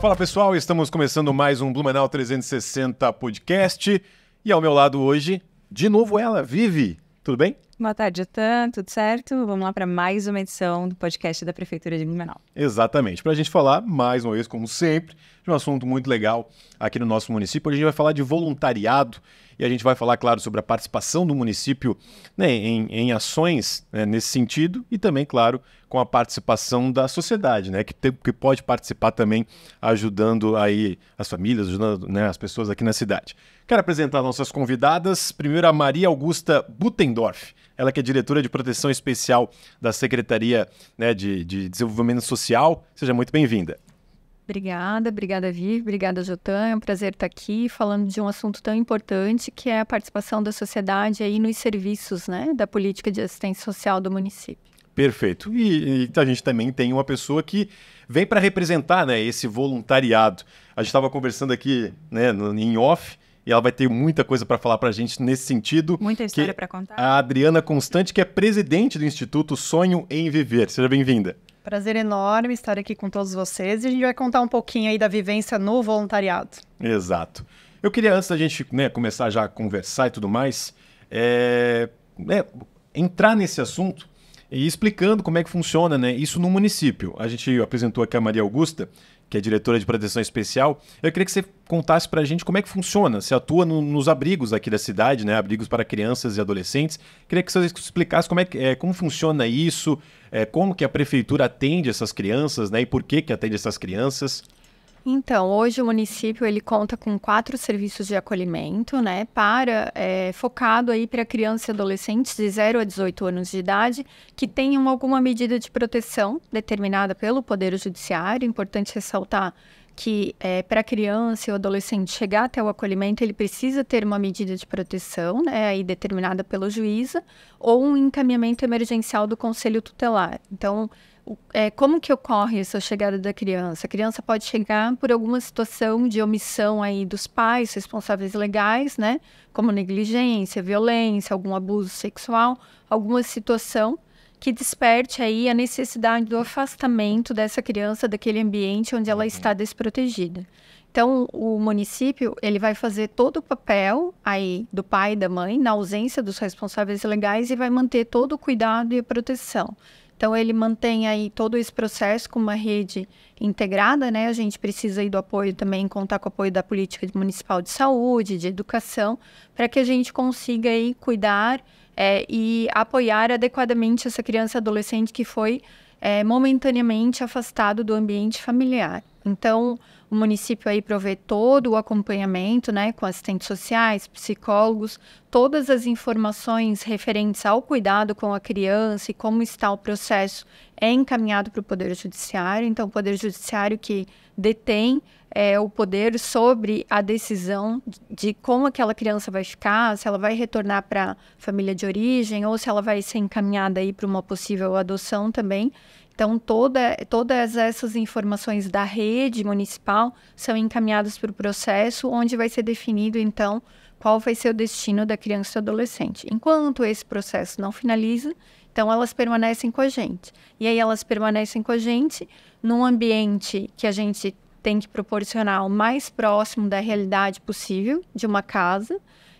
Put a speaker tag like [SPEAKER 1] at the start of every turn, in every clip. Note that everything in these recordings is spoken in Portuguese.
[SPEAKER 1] Fala pessoal, estamos começando mais um Blumenau 360 podcast. E ao meu lado hoje, de novo ela, Vivi. Tudo bem?
[SPEAKER 2] Boa tarde, Tan. Tudo certo? Vamos lá para mais uma edição do podcast da Prefeitura de Blumenau.
[SPEAKER 1] Exatamente. Para a gente falar, mais uma vez, como sempre, de um assunto muito legal aqui no nosso município. a gente vai falar de voluntariado e a gente vai falar, claro, sobre a participação do município né, em, em, ações né, nesse sentido e também, claro, com a participação da sociedade, né, que, que pode participar também ajudando aí as famílias, ajudando né, as pessoas aqui na cidade. Quero apresentar nossas convidadas. Primeiro, a Maria Augusta Butendorf. Ela que é diretora de proteção especial da Secretaria né, de, de Desenvolvimento Social. Seja muito bem-vinda.
[SPEAKER 3] Obrigada, obrigada Viv, obrigada Jotan, é um prazer estar aqui falando de um assunto tão importante que é a participação da sociedade aí nos serviços, né, da política de assistência social
[SPEAKER 1] do município. Perfeito. E, e a gente também tem uma pessoa que vem para representar, né, esse voluntariado. A gente estava conversando aqui, né, em off, e ela vai ter muita coisa para falar para a gente nesse sentido. Muita história para contar. A Adriana Constante, que é presidente do Instituto Sonho em Viver. Seja bem-vinda.
[SPEAKER 4] Prazer enorme estar aqui com todos vocês e a gente vai contar um pouquinho aí da vivência no voluntariado.
[SPEAKER 1] Exato. Eu queria, antes da gente né, começar já a conversar e tudo mais, é, é, entrar nesse assunto e explicando como é que funciona né, isso no município. A gente apresentou aqui a Maria Augusta, que é diretora de proteção especial. Eu queria que você contasse para a gente como é que funciona. Você atua no, nos abrigos aqui da cidade, né? abrigos para crianças e adolescentes. Queria que você explicasse como, é, que, é, como funciona isso, é, como que a prefeitura atende essas crianças né? e por que, que atende essas crianças.
[SPEAKER 3] Então, hoje o município ele conta com quatro serviços de acolhimento, né, para é, focado aí para crianças e adolescentes de 0 a 18 anos de idade que tenham alguma medida de proteção determinada pelo Poder Judiciário. Importante ressaltar que é, para criança e adolescente chegar até o acolhimento, ele precisa ter uma medida de proteção, né, aí determinada pelo juíza, ou um encaminhamento emergencial do conselho tutelar. Então, é, como que ocorre essa chegada da criança? A criança pode chegar por alguma situação de omissão aí dos pais, responsáveis legais, né? Como negligência, violência, algum abuso sexual, alguma situação que desperte aí a necessidade do afastamento dessa criança daquele ambiente onde ela uhum. está desprotegida. Então, o município, ele vai fazer todo o papel aí do pai e da mãe na ausência dos responsáveis legais e vai manter todo o cuidado e a proteção. Então ele mantém aí todo esse processo com uma rede integrada, né? A gente precisa aí do apoio também, contar com o apoio da política municipal de saúde, de educação, para que a gente consiga aí cuidar é, e apoiar adequadamente essa criança adolescente que foi é, momentaneamente afastado do ambiente familiar. Então, o município aí provê todo o acompanhamento, né, com assistentes sociais, psicólogos, todas as informações referentes ao cuidado com a criança e como está o processo é encaminhado para o Poder Judiciário. Então, o Poder Judiciário que detém é, o poder sobre a decisão de como aquela criança vai ficar, se ela vai retornar para a família de origem ou se ela vai ser encaminhada aí para uma possível adoção também. Então, toda, todas essas informações da rede municipal são encaminhadas para o processo, onde vai ser definido, então, qual vai ser o destino da criança e do adolescente. Enquanto esse processo não finaliza, então elas permanecem com a gente. E aí elas permanecem com a gente num ambiente que a gente tem que proporcionar o mais próximo da realidade possível de uma casa.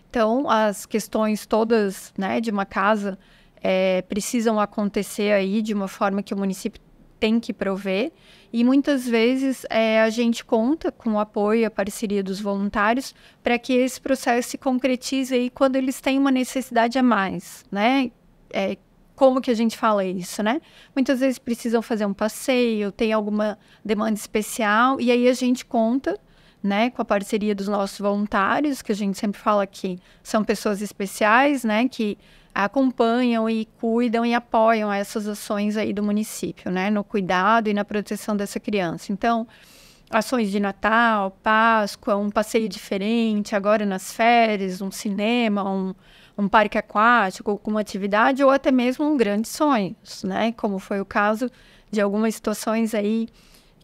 [SPEAKER 3] Então, as questões todas, né, de uma casa é, precisam acontecer aí de uma forma que o município tem que prover. E muitas vezes é, a gente conta com o apoio e a parceria dos voluntários para que esse processo se concretize aí quando eles têm uma necessidade a mais, né? É, como que a gente fala isso, né? Muitas vezes precisam fazer um passeio, tem alguma demanda especial, e aí a gente conta né, com a parceria dos nossos voluntários, que a gente sempre fala que são pessoas especiais, né, que acompanham e cuidam e apoiam essas ações aí do município, né, no cuidado e na proteção dessa criança. Então, ações de Natal, Páscoa, um passeio diferente agora nas férias, um cinema, um, um parque aquático, com uma atividade ou até mesmo um grande sonho, né, como foi o caso de algumas situações aí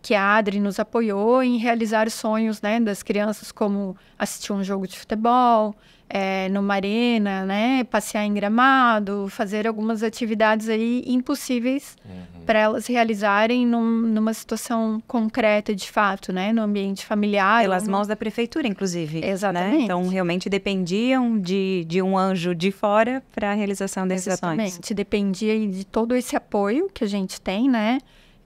[SPEAKER 3] que a Adri nos apoiou em realizar sonhos né, das crianças, como assistir um jogo de futebol, é, numa arena, né? Passear em gramado, fazer algumas atividades aí impossíveis uhum. para elas realizarem num, numa situação concreta
[SPEAKER 2] de fato, né? No ambiente familiar. Pelas um... mãos da prefeitura, inclusive. Né? Exatamente. Né? Então, realmente dependiam de, de um anjo de fora para a realização dessas Exatamente. ações. Exatamente. Dependia
[SPEAKER 3] de todo esse apoio que a gente tem, né?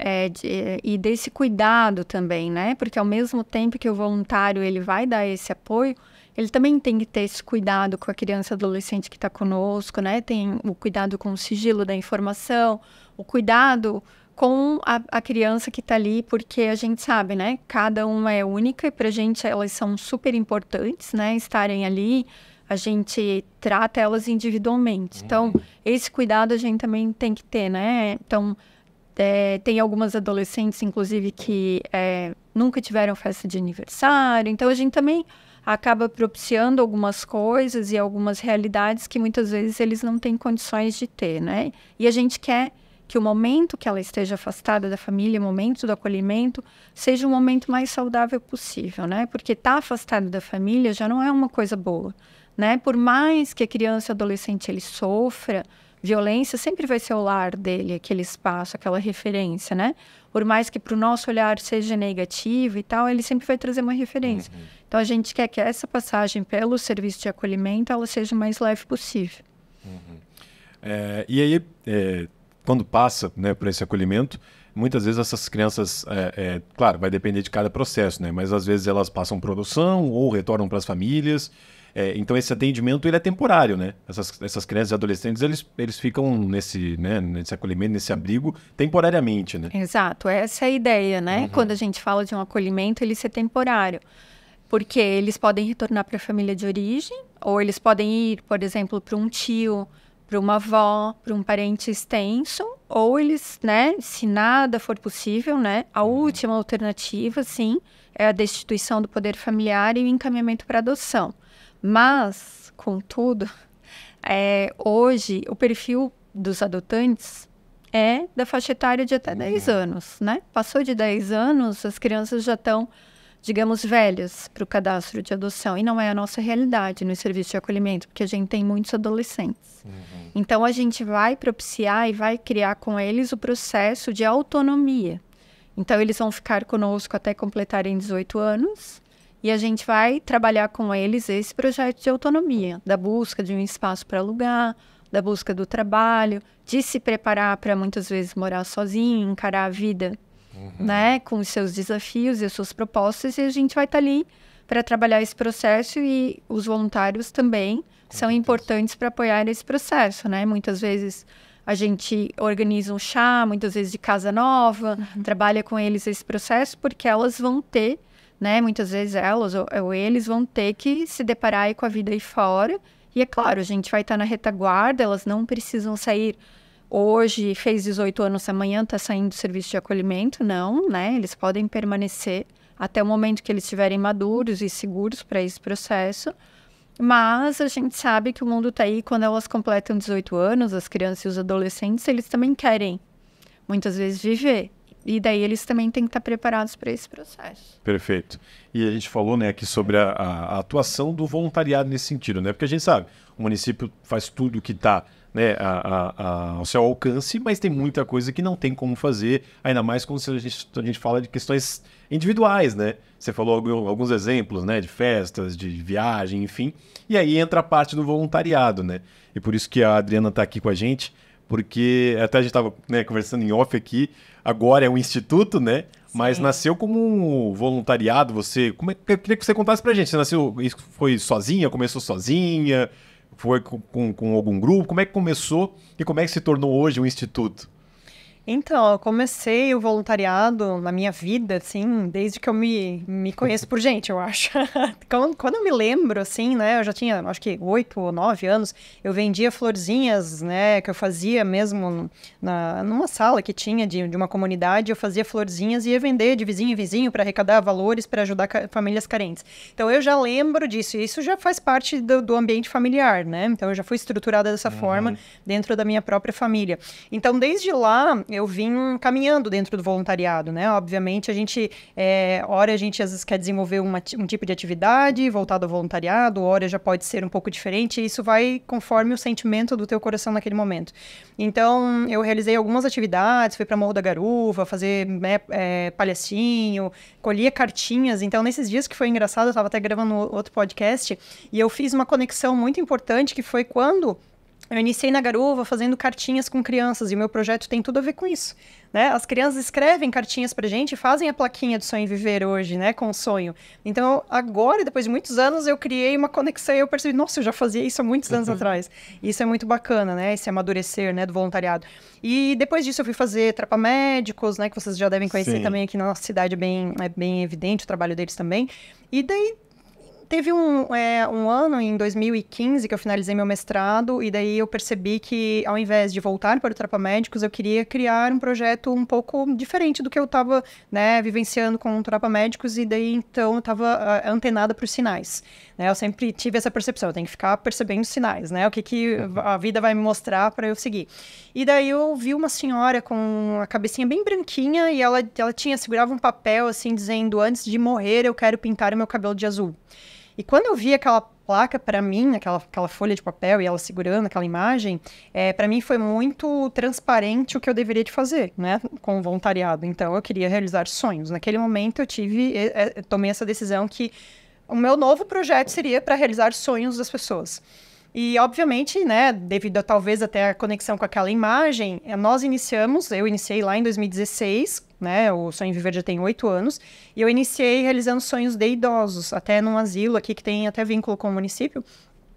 [SPEAKER 3] É, de, e desse cuidado também, né? Porque ao mesmo tempo que o voluntário ele vai dar esse apoio, ele também tem que ter esse cuidado com a criança adolescente que está conosco, né? Tem o cuidado com o sigilo da informação, o cuidado com a, a criança que está ali, porque a gente sabe, né? Cada uma é única e para a gente elas são super importantes, né? Estarem ali, a gente trata elas individualmente. Uhum. Então, esse cuidado a gente também tem que ter, né? Então, é, tem algumas adolescentes, inclusive, que é, nunca tiveram festa de aniversário. Então, a gente também acaba propiciando algumas coisas e algumas realidades que muitas vezes eles não têm condições de ter, né? E a gente quer que o momento que ela esteja afastada da família, o momento do acolhimento, seja o momento mais saudável possível, né? Porque estar tá afastado da família já não é uma coisa boa, né? Por mais que a criança e adolescente ele sofra, violência sempre vai ser o lar dele, aquele espaço, aquela referência, né? Por mais que para o nosso olhar seja negativo e tal, ele sempre vai trazer uma referência. Uhum. Então a gente quer que essa passagem pelo serviço de acolhimento ela seja o mais leve possível.
[SPEAKER 1] Uhum. É, e aí, é, quando passa né, por esse acolhimento, muitas vezes essas crianças, é, é claro, vai depender de cada processo, né? Mas às vezes elas passam produção ou retornam para as famílias. É, então esse atendimento ele é temporário, né? Essas, essas crianças e adolescentes eles, eles ficam nesse, né, nesse acolhimento, nesse abrigo temporariamente, né?
[SPEAKER 3] Exato, essa é a ideia, né? Uhum. Quando a gente fala de um acolhimento, ele ser temporário, porque eles podem retornar para a família de origem, ou eles podem ir, por exemplo, para um tio, para uma avó, para um parente extenso, ou eles, né, se nada for possível, né, a uhum. última alternativa, sim, é a destituição do poder familiar e o encaminhamento para adoção. Mas, contudo, é, hoje o perfil dos adotantes é da faixa etária de até 10 uhum. anos, né? Passou de 10 anos, as crianças já estão, digamos, velhas para o cadastro de adoção. E não é a nossa realidade no serviço de acolhimento, porque a gente tem muitos adolescentes. Uhum. Então, a gente vai propiciar e vai criar com eles o processo de autonomia. Então, eles vão ficar conosco até completarem 18 anos. E a gente vai trabalhar com eles esse projeto de autonomia, da busca de um espaço para alugar, da busca do trabalho, de se preparar para muitas vezes morar sozinho, encarar a vida, uhum. né, com os seus desafios e as suas propostas, e a gente vai estar tá ali para trabalhar esse processo e os voluntários também com são certeza. importantes para apoiar esse processo, né? Muitas vezes a gente organiza um chá, muitas vezes de casa nova, uhum. trabalha com eles esse processo porque elas vão ter né? Muitas vezes elas ou, ou eles vão ter que se deparar com a vida aí fora. E é claro, a gente vai estar tá na retaguarda, elas não precisam sair hoje, fez 18 anos, amanhã está saindo do serviço de acolhimento, não, né? Eles podem permanecer até o momento que eles estiverem maduros e seguros para esse processo. Mas a gente sabe que o mundo está aí, quando elas completam 18 anos, as crianças e os adolescentes, eles também querem muitas vezes viver, e daí eles também têm que estar preparados para esse processo.
[SPEAKER 1] Perfeito. E a gente falou né, aqui sobre a, a atuação do voluntariado nesse sentido, né? Porque a gente sabe, o município faz tudo que está né, a, a, ao seu alcance, mas tem muita coisa que não tem como fazer, ainda mais quando a gente, a gente fala de questões individuais, né? Você falou alguns exemplos, né, de festas, de viagem, enfim. E aí entra a parte do voluntariado, né? E por isso que a Adriana está aqui com a gente porque até a gente estava né, conversando em off aqui, agora é um instituto, né? Sim. Mas nasceu como um voluntariado, você... Como é, eu queria que você contasse pra gente, você nasceu, foi sozinha, começou sozinha, foi com, com, com algum grupo, como é que começou e como é que se tornou hoje um instituto?
[SPEAKER 4] Então, eu comecei o voluntariado na minha vida, assim, desde que eu me, me conheço por gente, eu acho. quando, quando eu me lembro, assim, né, eu já tinha, acho que oito ou nove anos, eu vendia florzinhas, né, que eu fazia mesmo na, numa sala que tinha de, de uma comunidade, eu fazia florzinhas e ia vender de vizinho em vizinho para arrecadar valores para ajudar ca famílias carentes. Então, eu já lembro disso, e isso já faz parte do, do ambiente familiar, né, então eu já fui estruturada dessa uhum. forma dentro da minha própria família. Então, desde lá, eu vim caminhando dentro do voluntariado, né? Obviamente, a gente, é, eh, hora a gente às vezes quer desenvolver uma, um tipo de atividade voltada ao voluntariado, hora já pode ser um pouco diferente, e isso vai conforme o sentimento do teu coração naquele momento. Então, eu realizei algumas atividades, fui para Morro da Garuva, fazer é, né, eh, palhacinho, colhia cartinhas. Então, nesses dias que foi engraçado, eu estava até gravando outro podcast, e eu fiz uma conexão muito importante que foi quando eu iniciei na garuva fazendo cartinhas com crianças e o meu projeto tem tudo a ver com isso. Né? As crianças escrevem cartinhas pra gente e fazem a plaquinha do sonho viver hoje, né? Com o sonho. Então, agora, depois de muitos anos, eu criei uma conexão e eu percebi, nossa, eu já fazia isso há muitos anos uhum. atrás. Isso é muito bacana, né? Esse amadurecer né, do voluntariado. E depois disso eu fui fazer Trapa Médicos, né? Que vocês já devem conhecer Sim. também aqui na nossa cidade, é bem, é bem evidente o trabalho deles também. E daí teve um, é, um ano, em 2015, que eu finalizei meu mestrado, e daí eu percebi que, ao invés de voltar para o Trapamédicos, eu queria criar um projeto um pouco diferente do que eu estava né, vivenciando com o Trapamédicos, e daí então eu estava uh, ah, antenada para os sinais. Né? Eu sempre tive essa percepção, eu tenho que ficar percebendo os sinais, né? o que, que uhum. a vida vai me mostrar para eu seguir. E daí eu vi uma senhora com a cabecinha bem branquinha, e ela, ela tinha, segurava um papel assim, dizendo: Antes de morrer, eu quero pintar o meu cabelo de azul. E quando eu vi aquela placa para mim, aquela, aquela folha de papel e ela segurando aquela imagem, é, para mim foi muito transparente o que eu deveria de fazer, né, com o voluntariado. Então eu queria realizar sonhos. Naquele momento eu tive, é, é, tomei essa decisão que o meu novo projeto seria para realizar sonhos das pessoas. E, obviamente, né, devido a talvez até a conexão com aquela imagem, nós iniciamos, eu iniciei lá em 2016, né? O Sonho Viver já tem oito anos. E eu iniciei realizando sonhos de idosos, até num asilo aqui que tem até vínculo com o município.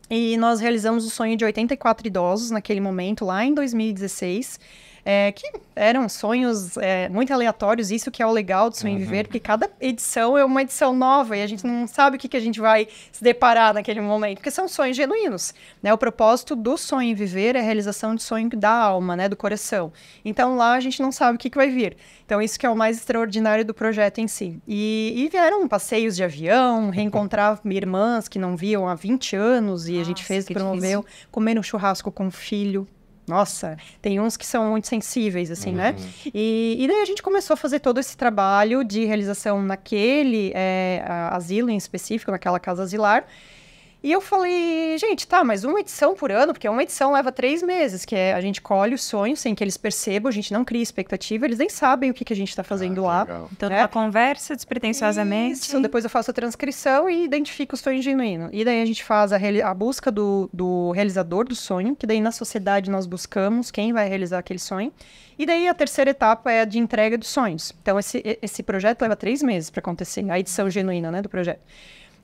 [SPEAKER 4] E nós realizamos o sonho de 84 idosos naquele momento, lá em 2016 é, que eram sonhos é, muito aleatórios, isso que é o legal do Sonho uhum. Viver, porque cada edição é uma edição nova e a gente não sabe o que, que a gente vai se deparar naquele momento, porque são sonhos genuínos, né? O propósito do Sonho Viver é a realização de sonho da alma, né? Do coração. Então lá a gente não sabe o que, que vai vir. Então isso que é o mais extraordinário do projeto em si. E, e vieram passeios de avião, reencontrar irmãs que não viam há 20 anos e Nossa, a gente fez, promoveu, comer um churrasco com o filho, nossa, tem uns que são muito sensíveis, assim, né? uhum. né? E, e, daí a gente começou a fazer todo esse trabalho de realização naquele é, asilo em específico, naquela casa asilar. E eu falei, gente, tá, mas uma edição por ano, porque uma edição leva três meses, que é a gente colhe os sonhos sem que eles percebam, a gente não cria expectativa, eles nem sabem o que, que a gente está fazendo ah, lá. Legal. Então, né? a conversa despretensiosamente. Isso, depois eu faço a transcrição e identifico o sonho genuíno. E daí a gente faz a, a busca do, do realizador do sonho, que daí na sociedade nós buscamos quem vai realizar aquele sonho. E daí a terceira etapa é a de entrega dos sonhos. Então, esse, esse projeto leva três meses para acontecer, a edição genuína né, do projeto.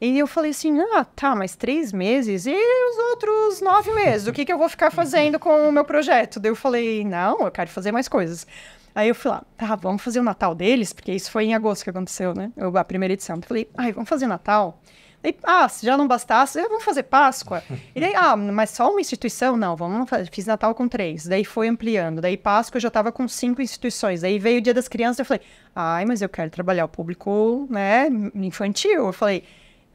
[SPEAKER 4] E eu falei assim, ah, tá, mas três meses e os outros nove meses? O que, que eu vou ficar fazendo com o meu projeto? Daí eu falei, não, eu quero fazer mais coisas. Aí eu fui lá, tá, vamos fazer o Natal deles, porque isso foi em agosto que aconteceu, né? a primeira edição. Eu falei, ai, vamos fazer Natal? Daí, ah, se já não bastasse, vamos fazer Páscoa. E daí, ah, mas só uma instituição? Não, vamos fazer. Fiz Natal com três. Daí foi ampliando. Daí Páscoa eu já estava com cinco instituições. Daí veio o Dia das Crianças, eu falei, ai, mas eu quero trabalhar o público, né, infantil. Eu falei,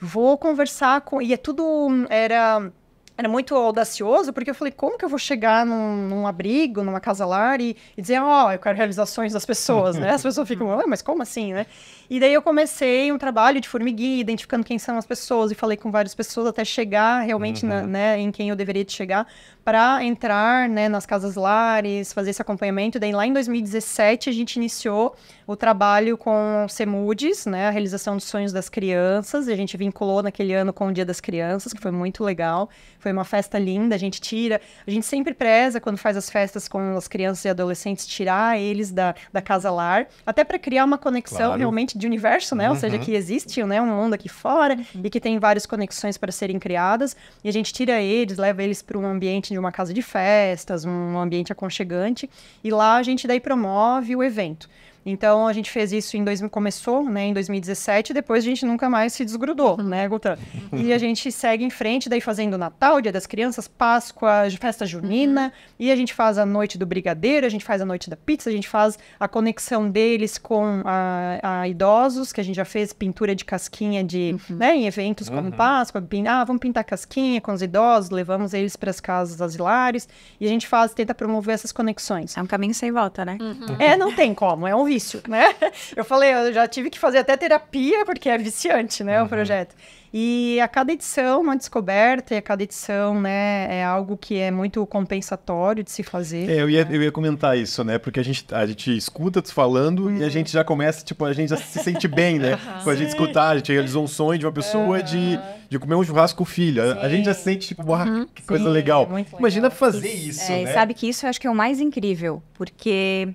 [SPEAKER 4] vou conversar com. E é tudo. Era era muito audacioso, porque eu falei, como que eu vou chegar num, num abrigo, numa casa lar e, e dizer, ó, oh, eu quero realizações das pessoas, né? As pessoas ficam, ah, mas como assim, né? E daí eu comecei um trabalho de formiguinha, identificando quem são as pessoas e falei com várias pessoas até chegar realmente uhum. na, né, em quem eu deveria chegar para entrar né, nas casas lares, fazer esse acompanhamento. Daí, lá em 2017, a gente iniciou o trabalho com CEMUDES, né, a realização dos sonhos das crianças. A gente vinculou naquele ano com o Dia das Crianças, que foi muito legal. Foi uma festa linda. A gente tira, a gente sempre preza, quando faz as festas com as crianças e adolescentes, tirar eles da, da casa lar, até para criar uma conexão claro. realmente de universo, né? Uhum. Ou seja, uhum. que existe né, um mundo aqui fora e que tem várias conexões para serem criadas. E a gente tira eles, leva eles para um ambiente de assim, uma casa de festas, um ambiente aconchegante. E lá a gente daí promove o evento. Então a gente fez isso em dois, começou, né, em 2017, depois a gente nunca mais se desgrudou, né, Guta? E a gente segue em frente, daí fazendo Natal, Dia das Crianças, Páscoa, festa junina, uhum. e a gente faz a noite do brigadeiro, a gente faz a noite da pizza, a gente faz a conexão deles com a, a idosos, que a gente já fez pintura de casquinha de, uhum. né, em eventos como uhum. Páscoa, pin, ah, vamos pintar casquinha com os idosos, levamos eles para as casas asilares, e a gente faz, tenta promover essas conexões. É um caminho sem volta, né? É, não tem como, é um vício, né? Eu falei, eu já tive que fazer até terapia, porque é viciante, né, uhum. o projeto. E a cada edição uma descoberta, e a cada edição, né, é algo que é muito compensatório de se fazer. É,
[SPEAKER 1] eu ia, né? eu ia comentar isso, né? Porque a gente, a gente escuta tu falando uhum. e a uhum. gente já começa, tipo, a gente já se sente bem, né? Uhum. Com tipo, a gente escutar, a gente realizou um sonho de uma pessoa de, de comer um churrasco com o filho. A, a gente já sente, tipo, uhum. que coisa Sim, legal. legal. Imagina fazer isso, isso é, né? Sabe
[SPEAKER 2] que isso eu acho que é o mais incrível, porque...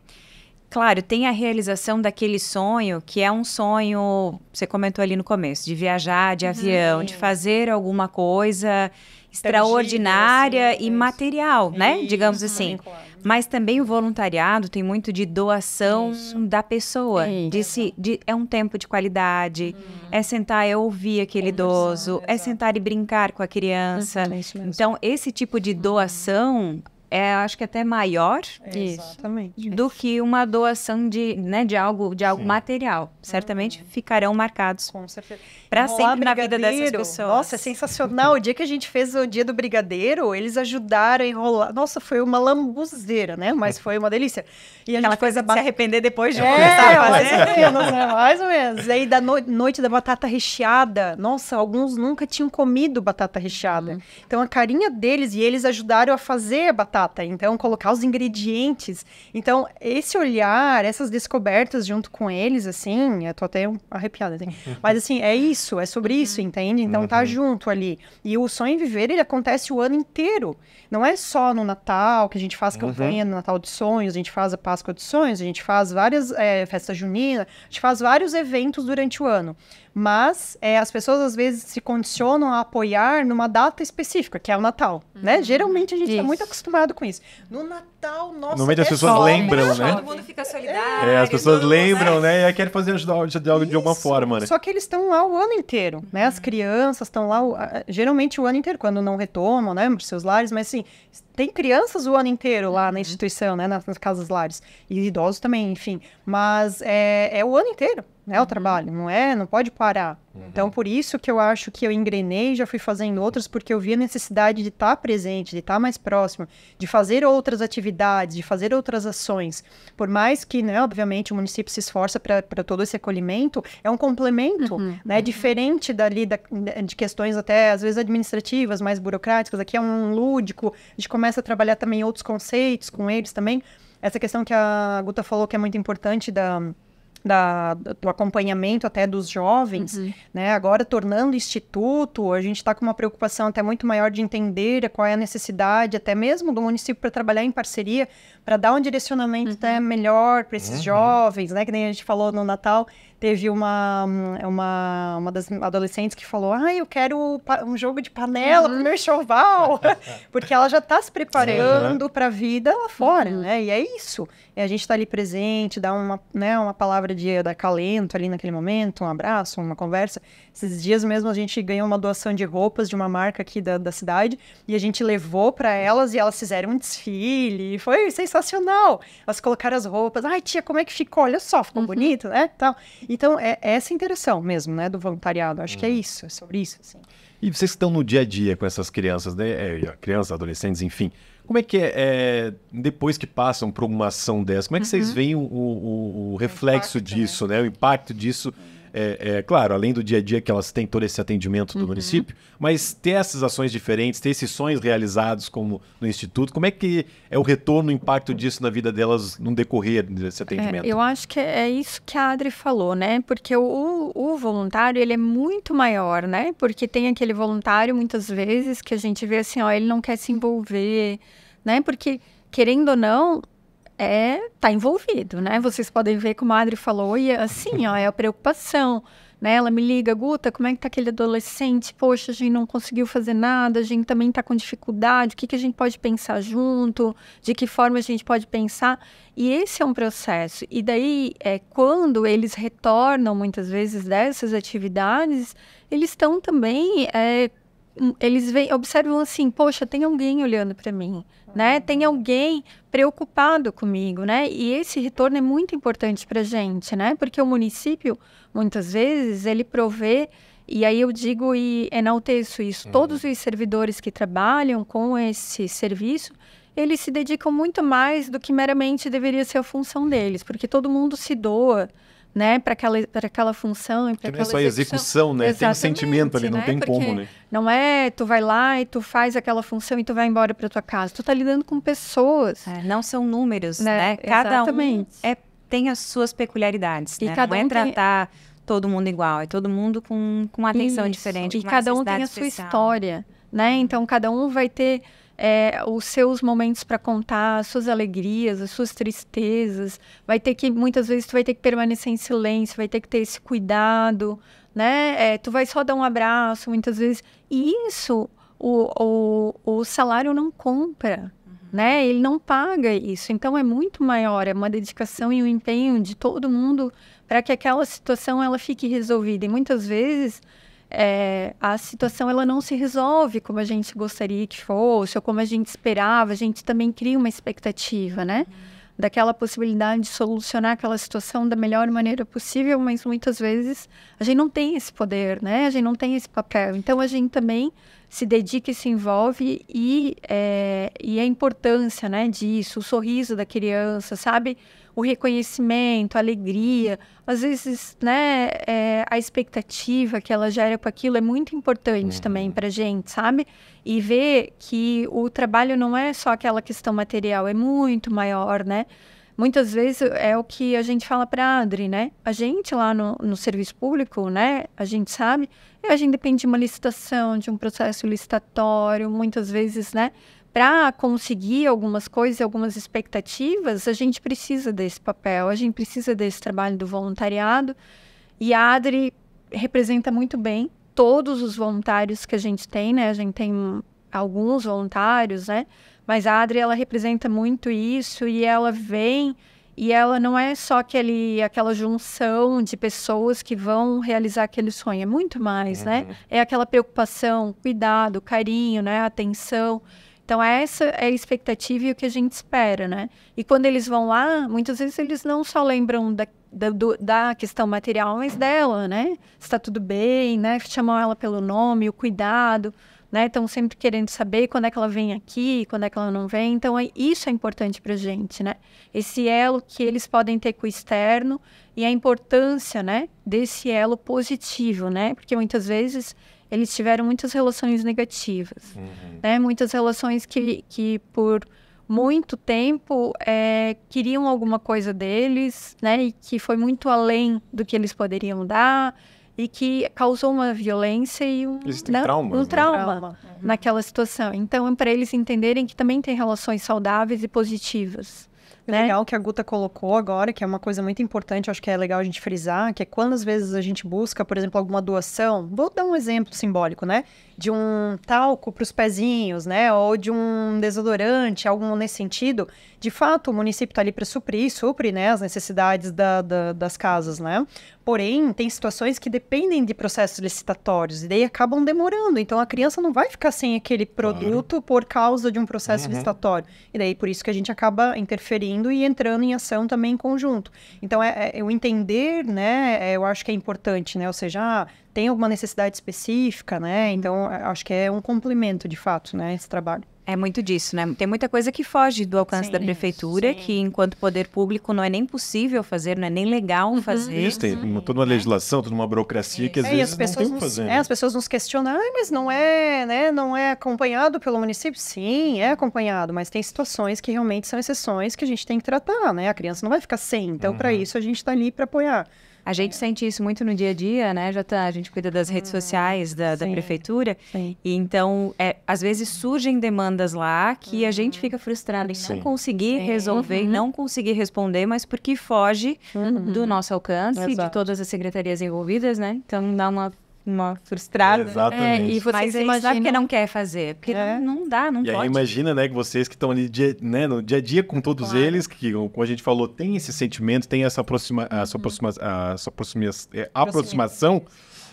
[SPEAKER 2] Claro, tem a realização daquele sonho que é um sonho, você comentou ali no começo, de viajar de uhum. avião, de fazer alguma coisa assim, extraordinária assim, e material, né? isso. né? Digamos uhum. assim. Claro. Mas também o voluntariado tem muito de doação isso. da pessoa. De se, de, é um tempo de qualidade, uhum. é sentar e é ouvir aquele idoso, é sentar e brincar com a criança. Uhum, é então, esse tipo de doação é, acho que até maior é, Exatamente. do que uma doação de, né, de algo, de algo material. Certamente uhum. ficarão marcados. Com certeza. Para sempre na vida dessas pessoas. Nossa, é sensacional. o dia que a gente fez o
[SPEAKER 4] dia do brigadeiro, eles ajudaram a enrolar. Nossa, foi uma lambuzeira, né? Mas foi uma delícia.
[SPEAKER 2] E Aquela coisa se arrepender depois de é, começar a fazer.
[SPEAKER 4] Mais ou menos, né? Mais ou menos. aí da no... noite da batata recheada. Nossa, alguns nunca tinham comido batata recheada. Uhum. Então a carinha deles e eles ajudaram a fazer a batata batata. Então, colocar os ingredientes. Então, esse olhar, essas descobertas junto com eles, assim, eu tô até arrepiada, assim. Mas, assim, é isso, é sobre isso, uhum. entende? Então, tá uhum. tá junto ali. E o sonho em viver, ele acontece o ano inteiro. Não é só no Natal, que a gente faz uhum. campanha uhum. no Natal de Sonhos, a gente faz a Páscoa de Sonhos, a gente faz várias é, eh, festas juninas, a gente faz vários eventos durante o ano. Mas é, as pessoas às vezes se condicionam a apoiar numa data específica, que é o Natal, né? uhum. né? Geralmente a gente está muito acostumado com isso. No Natal,
[SPEAKER 1] nossa, normalmente é as pessoas lembram, né? Todo mundo
[SPEAKER 4] fica solidário.
[SPEAKER 1] É, as pessoas lembram, né? né? E aí querem fazer ajudar de de alguma forma, né? Só
[SPEAKER 4] que eles estão lá o ano inteiro, né? As uhum. crianças estão lá geralmente o ano inteiro, quando não retomam, né, para seus lares, mas assim, tem crianças o ano inteiro lá na uhum. instituição, né? Nas, nas casas lares. E idosos também, enfim. Mas é, é o ano inteiro, né? O uhum. trabalho. Não é, não pode parar. Então, por isso que eu acho que eu engrenei, já fui fazendo outras, porque eu vi a necessidade de estar tá presente, de estar tá mais próximo, de fazer outras atividades, de fazer outras ações. Por mais que, né, obviamente, o município se esforça para todo esse acolhimento, é um complemento, uhum. né, uhum. diferente dali da, de questões até, às vezes, administrativas, mais burocráticas. Aqui é um lúdico, a gente começa a trabalhar também outros conceitos com eles também. Essa questão que a Guta falou que é muito importante da da, do acompanhamento até dos jovens, uhum. né? Agora tornando instituto, a gente está com uma preocupação até muito maior de entender qual é a necessidade, até mesmo do município para trabalhar em parceria, para dar um direcionamento uhum. até melhor para esses uhum. jovens, né? Que nem a gente falou no Natal, Teve uma, é uma, uma das adolescentes que falou: Ah, eu quero um jogo de panela uhum. pro meu enxoval. Porque ela já está se preparando uhum. para a vida lá fora, uhum. né? E é isso. E a gente está ali presente, dá uma, né, uma palavra de acalento ali naquele momento, um abraço, uma conversa. Esses dias mesmo a gente ganhou uma doação de roupas de uma marca aqui da, da cidade e a gente levou para elas e elas fizeram um desfile. Foi sensacional. Elas colocaram as roupas. Ai, tia, como é que ficou? Olha só, ficou uhum. bonito, né? então Então, é, é, essa interação mesmo, né, do voluntariado. Acho uhum. que é uhum. isso, é sobre isso, assim.
[SPEAKER 1] E vocês que estão no dia a dia com essas crianças, né? É, crianças, adolescentes, enfim. Como é que é, é, depois que passam por uma ação dessa, como é que uhum. vocês veem o, o, o reflexo o impacto, né? disso, né? né? O impacto disso é, é, claro, além do dia a dia que elas têm todo esse atendimento do uhum. município, mas ter essas ações diferentes, ter esses sonhos realizados como no Instituto, como é que é o retorno, o impacto disso na vida delas no decorrer desse é, atendimento? É, eu
[SPEAKER 3] acho que é isso que a Adri falou, né? Porque o, o voluntário, ele é muito maior, né? Porque tem aquele voluntário, muitas vezes, que a gente vê assim, ó, ele não quer se envolver, né? Porque, querendo ou não, é tá envolvido, né? Vocês podem ver que o Madre falou, e assim, ó, é a preocupação, né? Ela me liga, Guta, como é que tá aquele adolescente? Poxa, a gente não conseguiu fazer nada, a gente também tá com dificuldade, o que, que a gente pode pensar junto? De que forma a gente pode pensar? E esse é um processo. E daí, é, quando eles retornam, muitas vezes, dessas atividades, eles estão também... É, eles veem, observam assim, poxa, tem alguém olhando para mim, né? Uhum. Tem alguém preocupado comigo, né? E esse retorno é muito importante para gente, né? Porque o município, muitas vezes, ele provê e aí eu digo e enalteço isso, uhum. todos os servidores que trabalham com esse serviço, eles se dedicam muito mais do que meramente deveria ser a função deles, porque todo mundo se doa, né, para aquela, para aquela função e para aquela não é só
[SPEAKER 1] execução, execução né? Tem um sentimento ali, não né? tem Porque como, né?
[SPEAKER 3] Não é tu vai lá e tu faz
[SPEAKER 2] aquela função e tu vai embora para tua casa. Tu tá lidando com pessoas. É, não são números, né? né? Cada Exatamente. um é, tem as suas peculiaridades, e né? Cada não um é tratar tem... todo mundo igual, é todo mundo com, com uma atenção Isso. diferente. E cada um tem a sua história,
[SPEAKER 3] né? Então cada um vai ter é, os seus momentos para contar, as suas alegrias, as suas tristezas. Vai ter que, muitas vezes, tu vai ter que permanecer em silêncio, vai ter que ter esse cuidado, né? É, tu vai só dar um abraço, muitas vezes. E isso, o, o, o salário não compra, uhum. né? Ele não paga isso. Então, é muito maior, é uma dedicação e um empenho de todo mundo para que aquela situação, ela fique resolvida. E muitas vezes é, a situação ela não se resolve como a gente gostaria que fosse ou como a gente esperava. A gente também cria uma expectativa, né? Uhum. Daquela possibilidade de solucionar aquela situação da melhor maneira possível, mas muitas vezes a gente não tem esse poder, né? A gente não tem esse papel. Então a gente também se dedica e se envolve e, é, e a importância, né, disso, o sorriso da criança, sabe? o reconhecimento, a alegria, às vezes, né, é, a expectativa que ela gera com aquilo é muito importante uhum. também para gente, sabe? E ver que o trabalho não é só aquela questão material, é muito maior, né? Muitas vezes é o que a gente fala para a Adri, né? A gente lá no, no serviço público, né? A gente sabe, a gente depende de uma licitação, de um processo licitatório, muitas vezes, né? para conseguir algumas coisas, algumas expectativas, a gente precisa desse papel, a gente precisa desse trabalho do voluntariado. E a Adri representa muito bem todos os voluntários que a gente tem, né? A gente tem alguns voluntários, né? Mas a Adri ela representa muito isso e ela vem e ela não é só aquele, aquela junção de pessoas que vão realizar aquele sonho, é muito mais, né? uhum. né? É aquela preocupação, cuidado, carinho, né? Atenção. Então, é essa é a expectativa e o que a gente espera, né? E quando eles vão lá, muitas vezes eles não só lembram da, da, do, da questão material, mas dela, né? Está tudo bem, né? Chamam ela pelo nome, o cuidado, né? Estão sempre querendo saber quando é que ela vem aqui, quando é que ela não vem. Então, é, isso é importante para a gente, né? Esse elo que eles podem ter com o externo e a importância, né? Desse elo positivo, né? Porque muitas vezes eles tiveram muitas relações negativas, uhum. né? Muitas relações que, que por muito tempo é, queriam alguma coisa deles, né? E que foi muito além do que eles poderiam dar e que causou uma violência e um, né? traumas, um né? trauma né? naquela situação. Então, é para eles entenderem que também tem relações saudáveis e positivas. É né? Legal que a Guta
[SPEAKER 4] colocou agora, que é uma coisa muito importante, acho que é legal a gente frisar, que é quando às vezes a gente busca, por exemplo, alguma doação. Vou dar um exemplo simbólico, né? de um talco para os pezinhos, né? Ou de um desodorante, algo nesse sentido. De fato, o município está ali para suprir, supre né, as necessidades da, da, das casas, né? Porém, tem situações que dependem de processos licitatórios e daí acabam demorando. Então, a criança não vai ficar sem aquele produto claro. por causa de um processo uhum. licitatório. E daí, por isso que a gente acaba interferindo e entrando em ação também em conjunto. Então, é, é eu entender, né? É, eu acho que é importante, né? Ou seja, ah, tem alguma necessidade específica, né? Uhum. Então, acho que é um complemento, de fato, né,
[SPEAKER 2] esse trabalho. É muito disso, né? Tem muita coisa que foge do alcance sim, da prefeitura, sim. que enquanto poder público não é nem possível fazer, não é nem legal uhum. fazer. Isso,
[SPEAKER 1] tem toda uma uhum. legislação, toda uma burocracia que às é, vezes não tem nos, fazer. Né? É, as
[SPEAKER 4] pessoas nos questionam, ah, mas não é, né, não é acompanhado pelo município? Sim, é acompanhado, mas tem situações que realmente são exceções que a gente tem que tratar, né? A
[SPEAKER 2] criança não vai ficar sem, então uhum. para isso a gente está ali para apoiar. A gente sente isso muito no dia a dia, né, Jota? A gente cuida das redes hum, sociais da, da prefeitura. Sim. E então, é, às vezes surgem demandas lá que a gente uhum. fica frustrado em Sim. não conseguir Sim. resolver, uhum. não conseguir responder, mas porque foge uhum. do nosso alcance, Exato. de todas as secretarias envolvidas, né? Então, dá uma uma frustrada. Exatamente. É, e você Mas se imagina porque não quer fazer, porque é. não, não, dá, não e pode. Aí,
[SPEAKER 1] imagina, né, que vocês que estão ali dia, né, no dia a dia com todos claro. eles, que como a gente falou, tem esse sentimento, tem essa, aproxima, uhum. essa, aproxima, essa é, aproxima, aproximação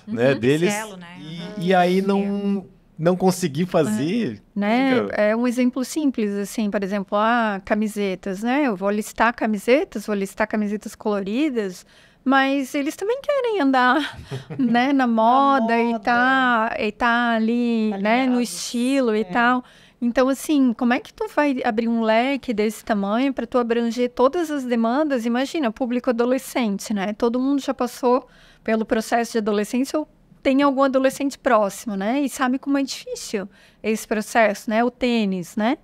[SPEAKER 1] né, uhum. né, deles. Cielo, né? E, uhum. e, aí não não conseguir fazer. É,
[SPEAKER 3] né? Fica... É um exemplo simples, assim, por exemplo, ah, camisetas, né? Eu vou listar camisetas, vou listar camisetas coloridas, mas eles também querem andar, né, na moda, moda. e tá, e tá ali, né, no estilo é. e tal. Então, assim, como é que tu vai abrir um leque desse tamanho para tu abranger todas as demandas? Imagina, público adolescente, né? Todo mundo já passou pelo processo de adolescência ou tem algum adolescente próximo, né? E sabe como é difícil esse processo, né? O tênis, né?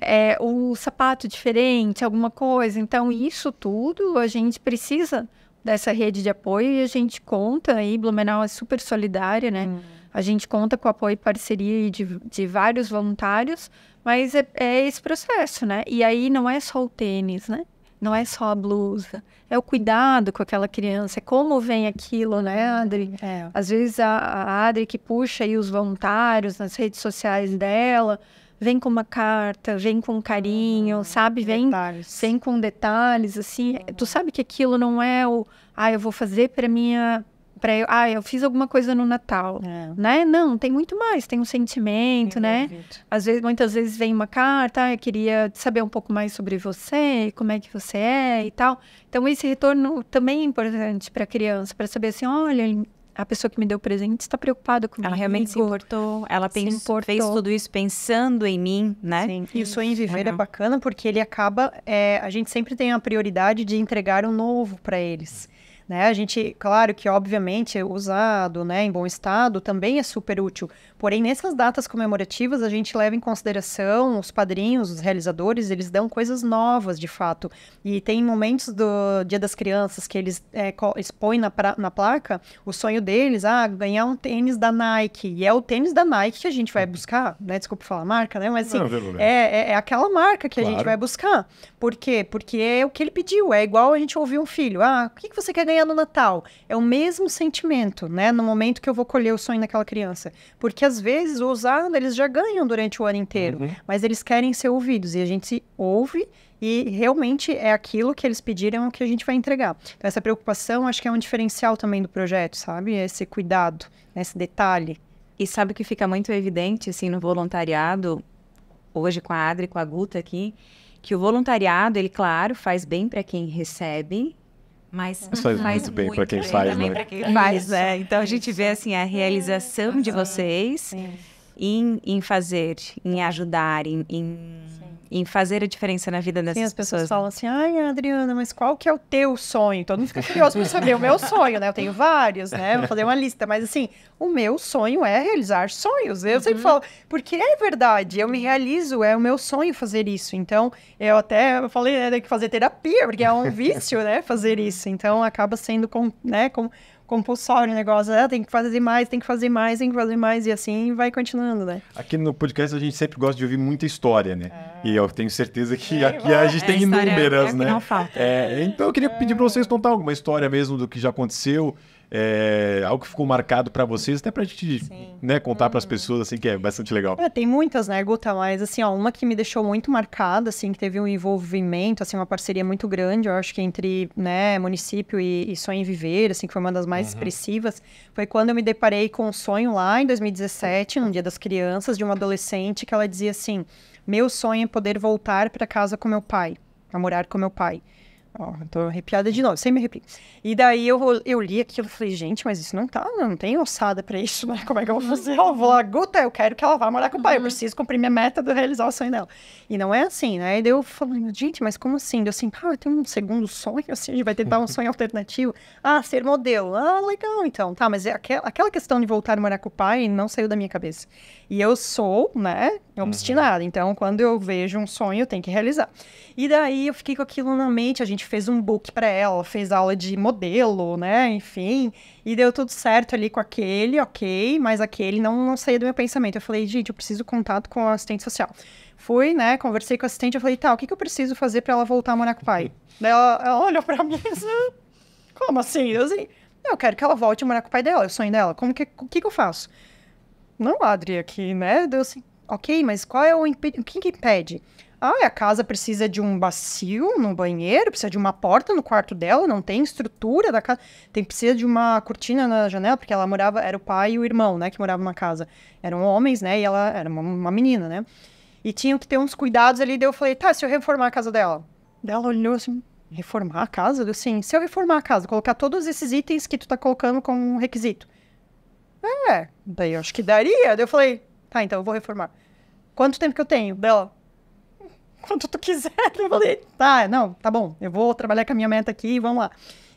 [SPEAKER 3] É, o sapato diferente, alguma coisa. Então, isso tudo a gente precisa dessa rede de apoio e a gente conta aí, Blumenau é super solidária, né? Uhum. A gente conta com apoio e parceria de, de vários voluntários, mas é, é esse processo, né? E aí não é só o tênis, né? não é só a blusa, é o cuidado com aquela criança, é como vem aquilo, né, Adri? É. Às vezes a, a Adri que puxa aí os voluntários nas redes sociais dela, vem com uma carta, vem com carinho, uhum. sabe? Vem, vem com detalhes, assim. É, uhum. Tu sabe que aquilo não é o, ah, eu vou fazer para minha para eu, ah, eu fiz alguma coisa no Natal, é. né? Não, tem muito mais, tem um sentimento, né? Às vezes, muitas vezes vem uma carta, ah, eu queria saber um pouco mais sobre você, como é que você é e tal. Então esse retorno também é importante para a criança, para saber assim, olha, a pessoa que me deu o presente está preocupada comigo. Ela realmente se importou, ela se
[SPEAKER 2] pens, importou. fez tudo
[SPEAKER 3] isso pensando
[SPEAKER 4] em mim, né? Sim. E o sonho em viver é bacana porque ele acaba, é, a gente sempre tem a prioridade de entregar um novo para eles. Né? A gente, claro que obviamente usado, né, em bom estado também é super útil, Porém, nessas datas comemorativas, a gente leva em consideração os padrinhos, os realizadores, eles dão coisas novas, de fato. E tem momentos do Dia das Crianças que eles é, expõem na, pra, na placa o sonho deles, ah, ganhar um tênis da Nike. E é o tênis da Nike que a gente vai buscar, né? Desculpa falar marca, né? Mas assim, Não, é, é, é, aquela marca que claro. a gente vai buscar. Por quê? Porque é o que ele pediu. É igual a gente ouvir um filho, ah, o que, que você quer ganhar no Natal? É o mesmo sentimento, né? No momento que eu vou colher o sonho daquela criança. Porque às vezes usando, eles já ganham durante o ano inteiro, uhum. mas eles querem ser ouvidos e a gente se ouve e realmente é aquilo que eles pediram é que a gente vai entregar. Então, essa preocupação acho que é um diferencial também do projeto, sabe? Esse
[SPEAKER 2] cuidado, nesse né, esse detalhe. E sabe o que fica muito evidente, assim, no voluntariado, hoje com a Adri, com a Guta aqui, que o voluntariado, ele, claro, faz bem para quem recebe, mas faz, faz muito bem para né? quem faz, né? quem faz, né? Então a gente vê assim a realização de vocês em, em fazer, em ajudar, em, em em fazer a diferença na vida dessas pessoas. Sim, as pessoas,
[SPEAKER 4] pessoas né? falam assim, ai, Adriana, mas qual que é o teu sonho? Todo mundo fica curioso para saber o meu sonho, né? Eu tenho vários, né? Vou fazer uma lista, mas assim, o meu sonho é realizar sonhos. Eu uhum. sempre falo, porque é verdade, eu me realizo, é o meu sonho fazer isso. Então, eu até falei, né, tem que fazer terapia, porque é um vício, né, fazer isso. Então, acaba sendo, com, né, como compulsório o negócio. É, tem que fazer mais, tem que fazer mais, tem que fazer mais, e assim vai continuando, né?
[SPEAKER 1] Aqui no podcast a gente sempre gosta de ouvir muita história, né? É. E eu tenho certeza que é, aqui é. a gente tem é inúmeras, é né? então eu queria pedir para vocês contar alguma história mesmo do que já aconteceu. É, algo que ficou marcado para vocês, até para a gente né, contar hum. para as pessoas, assim, que é bastante legal.
[SPEAKER 4] É, tem muitas, né, Guta? Mas, assim, ó, uma que me deixou muito marcada, assim, que teve um envolvimento, assim, uma parceria muito grande, eu acho que entre, né, município e, e Sonho em Viver, assim, que foi uma das mais uhum. expressivas, foi quando eu me deparei com um sonho lá em 2017, no Dia das Crianças, de uma adolescente que ela dizia assim, meu sonho é poder voltar para casa com meu pai, a morar com meu pai. Ó, tô arrepiada de novo, sem me arrepio E daí eu, eu li aquilo e falei, gente, mas isso não tá, não tem ossada pra isso, né? Como é que eu vou uhum. fazer? Eu vou lá, Guta, eu quero que ela vá morar com o pai, eu uhum. preciso cumprir minha meta de realizar o sonho dela. E não é assim, né? E daí eu falei, gente, mas como assim? Deu assim, ah, eu tenho um segundo sonho, assim, a gente vai tentar um sonho alternativo. Ah, ser modelo. Ah, legal, então. Tá, mas é aquela, aquela questão de voltar a morar com o pai não saiu da minha cabeça. E eu sou, né, uhum. obstinada. Então, quando eu vejo um sonho, eu tenho que realizar. E daí eu fiquei com aquilo na mente, a gente fez um book para ela, fez aula de modelo, né? Enfim, e deu tudo certo ali com aquele, ok, mas aquele não, não saía do meu pensamento. Eu falei, gente, eu preciso contato com o assistente social. Fui, né? Conversei com o assistente, eu falei, tá, o que, que eu preciso fazer para ela voltar a morar com o pai? Daí ela, ela olhou pra mim assim, como assim? Eu assim, eu quero que ela volte a morar com o pai dela, é o sonho dela. Como que, o que, que eu faço? Não, Adri, aqui, né? Deu assim, ok, mas qual é o, imp... o que, que impede? Ah, a casa precisa de um bacio no banheiro, precisa de uma porta no quarto dela, não tem estrutura da casa. Tem precisa de uma cortina na janela, porque ela morava, era o pai e o irmão, né, que moravam na casa. Eram homens, né, e ela era uma, uma menina, né? E tinham que ter uns cuidados ali, daí eu falei, tá, se eu reformar a casa dela. Daí ela olhou assim, reformar a casa? Eu assim, se eu reformar a casa, colocar todos esses itens que tu tá colocando como requisito. É, daí eu acho que daria. Daí eu falei, tá, então eu vou reformar. Quanto tempo que eu tenho? Dela, quanto tu quiser. Eu falei, tá, não, tá bom, eu vou trabalhar com a minha meta aqui, vamos lá.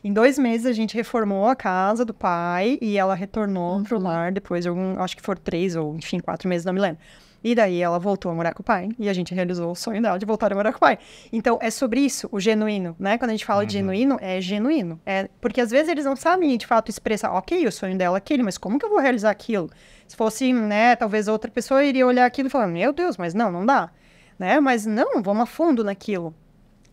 [SPEAKER 4] Em dois meses a gente reformou a casa do pai e ela retornou uhum. pro lar depois, algum, acho que foram três ou, enfim, quatro meses, não me lembro. E daí ela voltou a morar com o pai e a gente realizou o sonho dela de voltar a morar com o pai. Então é sobre isso, o genuíno, né? Quando a gente fala uhum. de genuíno, é genuíno. É, porque às vezes eles não sabem de fato expressar, ok, o sonho dela é aquele, mas como que eu vou realizar aquilo? Se fosse, né, talvez outra pessoa iria olhar aquilo e falar, meu Deus, mas não, não dá né? Mas não, vamos a fundo naquilo.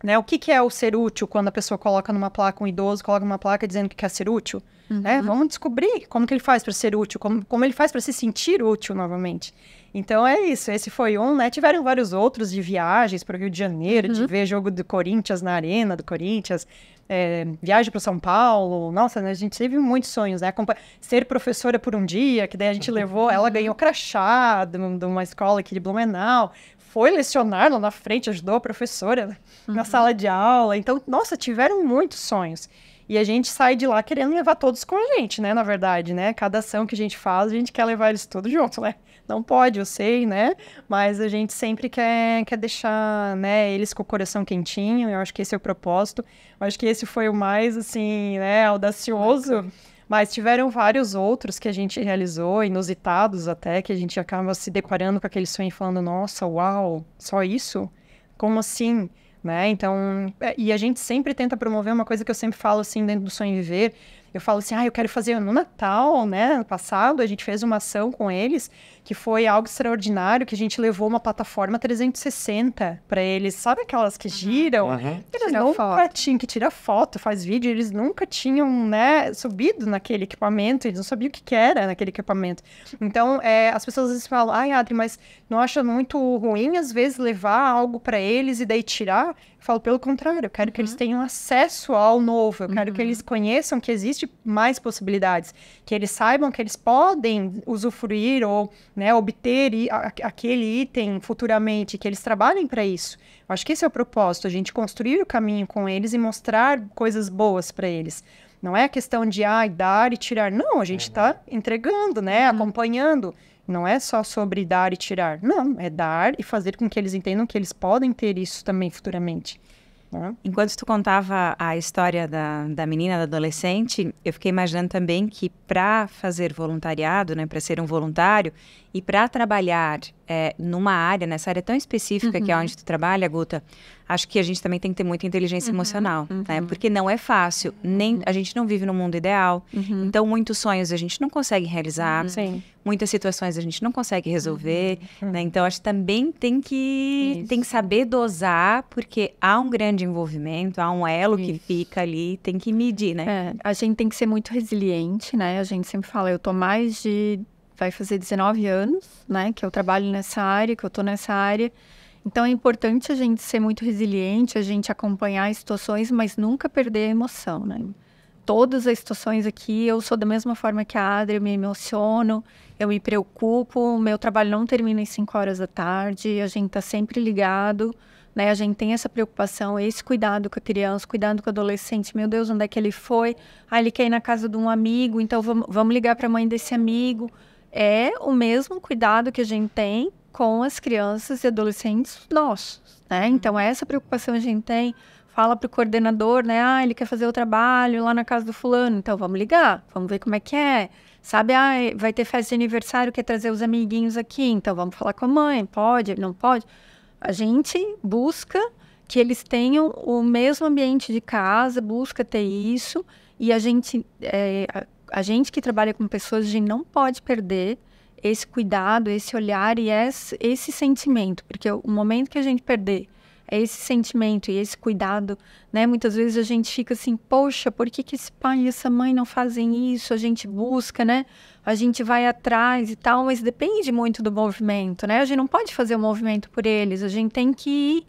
[SPEAKER 4] Né? O que, que é o ser útil quando a pessoa coloca numa placa, um idoso coloca numa placa dizendo que quer ser útil? Né? Uhum. Né? Vamos descobrir como que ele faz para ser útil, como, como ele faz para se sentir útil novamente. Então é isso, esse foi um, né? Tiveram vários outros de viagens para o Rio de Janeiro, uhum. de ver jogo do Corinthians na arena do Corinthians, é, viagem para São Paulo. Nossa, né? a gente teve muitos sonhos, né? Compa ser professora por um dia, que daí a gente levou, ela ganhou crachá de, de uma escola aqui de Blumenau foi lecionar lá na frente, ajudou a professora né, uhum. na sala de aula. Então, nossa, tiveram muitos sonhos. E a gente sai de lá querendo levar todos com a gente, né? Na verdade, né? Cada ação que a gente faz, a gente quer levar eles todos junto, né? Não pode, eu sei, né? Mas a gente sempre quer, quer deixar, né, eles com o coração quentinho. Eu acho que esse é o propósito. Eu acho que esse foi o mais, assim, né, audacioso. Mas tiveram vários outros que a gente realizou, inusitados até, que a gente acaba se deparando com aquele sonho e falando, nossa, uau, só isso? Como assim? Né? Então, é, e a gente sempre tenta promover uma coisa que eu sempre falo assim dentro do sonho viver, eu falo assim, ah, eu quero fazer no Natal, né? passado, a gente fez uma ação com eles, que foi algo extraordinário, que a gente levou uma plataforma 360 para eles. Sabe aquelas que giram? Uhum. Eles tira nunca foto. tinham, que tira foto, faz vídeo, eles nunca tinham, né, subido naquele equipamento, eles não sabiam o que, que era naquele equipamento. Então, é, as pessoas às vezes falam, ai, Adri, mas não acha muito ruim, às vezes, levar algo para eles e daí tirar? falo pelo contrário, eu quero uhum. que eles uhum. tenham acesso ao novo, eu quero uhum. que eles uhum. conheçam que existe mais possibilidades, que eles saibam que eles podem usufruir ou né, obter aquele item futuramente, que eles trabalhem para isso. Eu acho que esse é o propósito, a gente construir o caminho com eles e mostrar coisas boas para eles. Não é questão de ah, dar e tirar, não, a gente está é. entregando, né, uhum. acompanhando não é só sobre dar e tirar. Não, é dar
[SPEAKER 2] e fazer com que eles entendam que eles podem ter isso também futuramente. Né? Enquanto tu contava a história da, da menina, da adolescente, eu fiquei imaginando também que para fazer voluntariado, né, para ser um voluntário e para trabalhar é, numa área, nessa área tão específica uhum. que é uhum. onde tu trabalha, Guta, acho que a gente também tem que ter muita inteligência uhum, emocional, né? uhum. né? Porque não é fácil, nem uhum. a gente não vive no mundo ideal. Uhum. Então muitos sonhos a gente não consegue realizar. Uhum. Sim. Muitas situações a gente não consegue resolver, uhum. né? Então acho que também tem que tem que saber dosar, porque há um grande envolvimento, há um elo Isso. que fica ali, tem que medir, né? É, a gente tem que ser muito resiliente, né? A gente sempre fala,
[SPEAKER 3] eu tô mais de vai fazer 19 anos, né, que eu trabalho nessa área, que eu tô nessa área. Então é importante a gente ser muito resiliente, a gente acompanhar as situações, mas nunca perder a emoção, né? Todas as situações aqui, eu sou da mesma forma que a Adri, eu me emociono, eu me preocupo, meu trabalho não termina às 5 horas da tarde, a gente tá sempre ligado, né? A gente tem essa preocupação, esse cuidado com a criança, cuidado com o adolescente. Meu Deus, onde é que ele foi? Ah, ele quer ir na casa de um amigo, então vamos, vamos ligar para a mãe desse amigo. É o mesmo cuidado que a gente tem com as crianças e adolescentes nossos, né? Então uhum. essa preocupação a gente tem, fala para o coordenador, né? Ah, ele quer fazer o trabalho lá na casa do fulano, então vamos ligar, vamos ver como é que é. Sabe, ah, vai ter festa de aniversário, quer trazer os amiguinhos aqui, então vamos falar com a mãe, pode, não pode? A gente busca que eles tenham o mesmo ambiente de casa, busca ter isso, e a gente, é, a, a gente que trabalha com pessoas, a gente não pode perder esse cuidado, esse olhar e esse, esse sentimento, porque o momento que a gente perder é esse sentimento e esse cuidado, né? Muitas vezes a gente fica assim, poxa, por que, que esse pai e essa mãe não fazem isso? A gente busca, né? A gente vai atrás e tal, mas depende muito do movimento, né? A gente não pode fazer o movimento por eles, a gente tem que ir.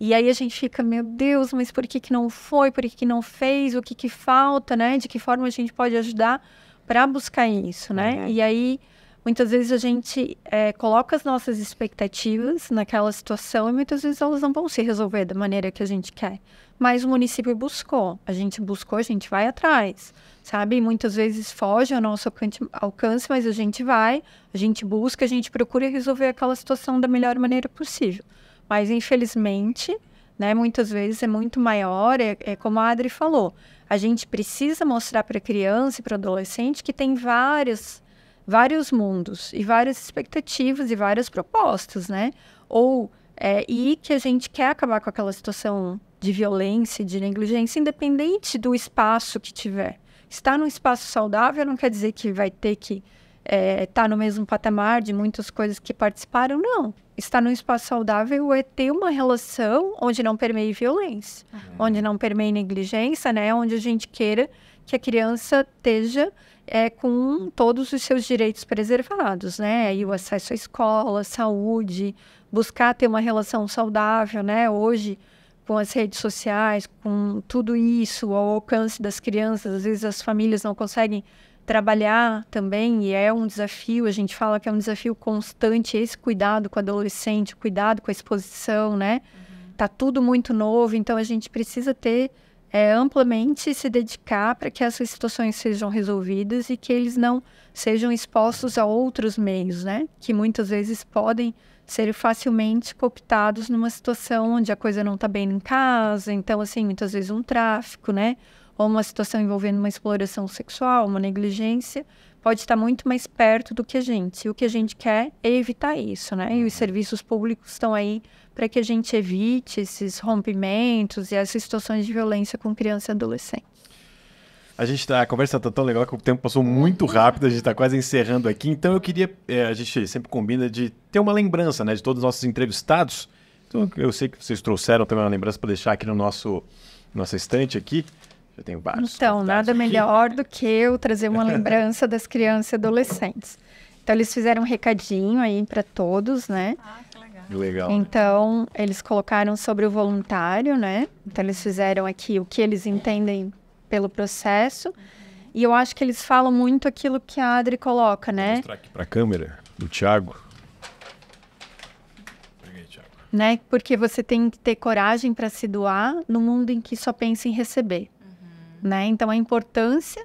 [SPEAKER 3] E aí a gente fica, meu Deus, mas por que, que não foi? Por que, que não fez? O que, que falta, né? De que forma a gente pode ajudar para buscar isso, né? E aí Muitas vezes a gente é, coloca as nossas expectativas naquela situação e muitas vezes elas não vão se resolver da maneira que a gente quer. Mas o município buscou, a gente buscou, a gente vai atrás, sabe? muitas vezes foge ao nosso alcance, mas a gente vai, a gente busca, a gente procura resolver aquela situação da melhor maneira possível. Mas infelizmente, né, muitas vezes é muito maior, é, é como a Adri falou, a gente precisa mostrar para a criança e para o adolescente que tem várias vários mundos e várias expectativas e várias propostas, né? Ou é, e que a gente quer acabar com aquela situação de violência, de negligência, independente do espaço que tiver. Estar num espaço saudável não quer dizer que vai ter que estar é, tá no mesmo patamar de muitas coisas que participaram, não. Estar num espaço saudável é ter uma relação onde não permeie violência, uhum. onde não permeie negligência, né? Onde a gente queira que a criança esteja é, com todos os seus direitos preservados, né? E o acesso à escola, saúde, buscar ter uma relação saudável, né? Hoje, com as redes sociais, com tudo isso, ao alcance das crianças, às vezes as famílias não conseguem trabalhar também, e é um desafio, a gente fala que é um desafio constante esse cuidado com o adolescente, cuidado com a exposição, né? Uhum. Tá tudo muito novo, então a gente precisa ter é, amplamente se dedicar para que essas situações sejam resolvidas e que eles não sejam expostos a outros meios, né? Que muitas vezes podem ser facilmente cooptados numa situação onde a coisa não está bem em casa, então assim muitas vezes um tráfico, né? ou uma situação envolvendo uma exploração sexual, uma negligência, pode estar muito mais perto do que a gente. E o que a gente quer é evitar isso, né? E os serviços públicos estão aí para que a gente evite esses rompimentos e essas situações de violência com criança e adolescente.
[SPEAKER 1] A gente tá, a conversa está tão legal que o tempo passou muito rápido, a gente está quase encerrando aqui. Então eu queria, é, a gente sempre combina de ter uma lembrança, né, de todos os nossos entrevistados. Então eu sei que vocês trouxeram também uma lembrança para deixar aqui no nosso nossa estante aqui. Já tenho vários.
[SPEAKER 3] Então, nada aqui. melhor do que eu trazer uma lembrança das crianças e adolescentes. Então, eles fizeram um recadinho aí para todos, né? Ah,
[SPEAKER 1] que legal. legal. Né?
[SPEAKER 3] Então, eles colocaram sobre o voluntário, né? Então, eles fizeram aqui o que eles entendem pelo processo. E eu acho que eles falam muito aquilo que a Adri coloca, né? Vou mostrar
[SPEAKER 1] aqui para a câmera, do Tiago.
[SPEAKER 3] Peguei, Thiago. Né? Porque você tem que ter coragem para se doar no mundo em que só pensa em receber né? Então a importância